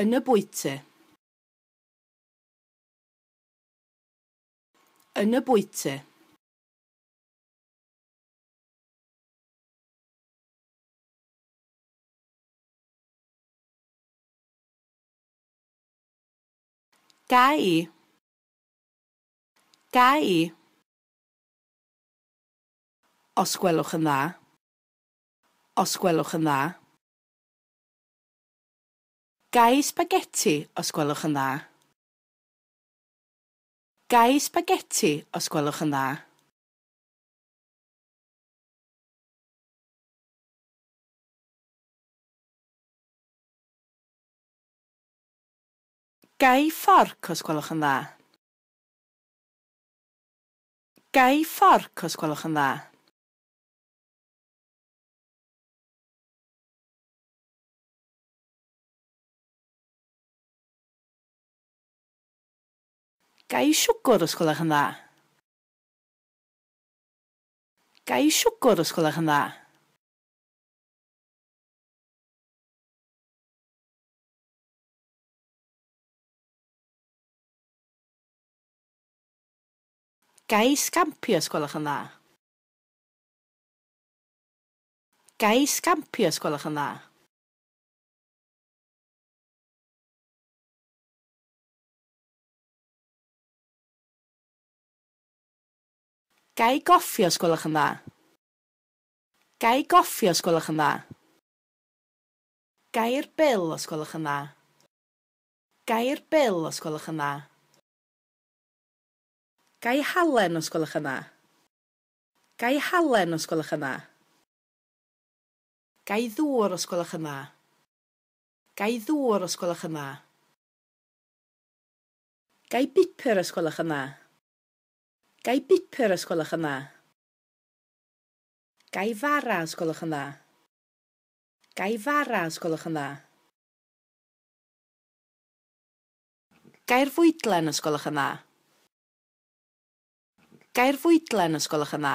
yn y bwyty. Yn y bwyty. Gai. Gai. Os gwelwch yn dda. Os gwelwch yn dda. Gai spaghetti os gwelwch yn dda. Gai spaghetti os gwelwch yn dda. Gai fforc os gwelwch yn dda. Gai fforc os gwelwch yn dda. Gai i siwgwr os gwelwch yn dda? Gai i siwgwr os gwelwch yn dda? Gai scampi os gwelwch yn dda? Gai scampi os gwelwch yn dda? Gai i goffi os gwelwch yn dda? Gai goffi os gwelwch yn dda? Gair bil os gwelwch yn dda? Gair bil os gwelwch yn dda? Gai halen os gwelwch yn dda? Gai halen os gwelwch yn dda? Gai ddŵr os gwelwch yn dda? Gai ddŵr os gwelwch yn dda? Gai bipur os gwelwch yn dda? Gai bipur os gwelwch yn dda? Gai fara os gwelwch yn dda? Gai fara os gwelwch yn dda? Gai'r fwydlen os gwelwch yn dda? Gai'r fwydlen os gwelwch yn dda?